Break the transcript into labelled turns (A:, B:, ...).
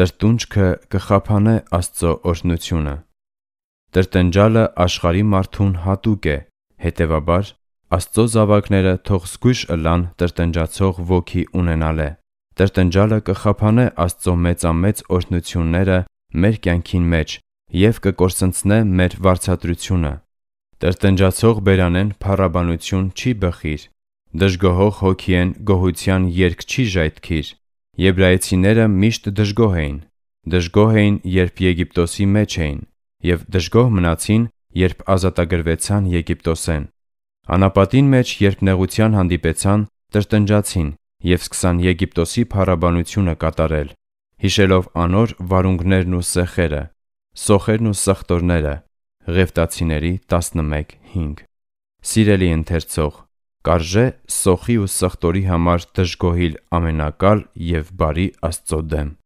A: Տրտունջքը կխափանե Աստծո օրհնությունը։ Տրտնջալը աշխարհի մարդուն հատուկ է, հետևաբար Աստծո զավակները թող զգույշ ըլլան տրտնջացող ոգի ունենալը։ Տրտնջալը կխափանե Աստծո մեծամեծ օրհնությունները մեր կյանքին մեջ եւ կկորսընծնե մեր վարչատրությունը։ Տրտնջացող բերանեն փառաբանություն չի բխիր, դժգոհող հոգիեն գոհության երգ չի ժայթքիր, Եբրայեցիները միշտ դժգոհ էին։ Դժգոհ էին, երբ Եգիպտոսի մեջ էին, եւ դժգոհ մնացին, երբ ազատագրվեցան Եգիպտոսեն։ Անապատին մեջ, երբ նեղության հանդիպեցան, տրտնջացին եւ սկսան Եգիպտոսի փառաբանությունը կատարել, հիշելով անոր վարունգներն ու սեխերը, սոխերն ու սխտորները, Ղևտացիների 11:5։ Սիրելի ընթերցող, Կարժե սոխի ու սխտորի համար դժգոհիլ ամենակալ և բարի Աստծո դեմ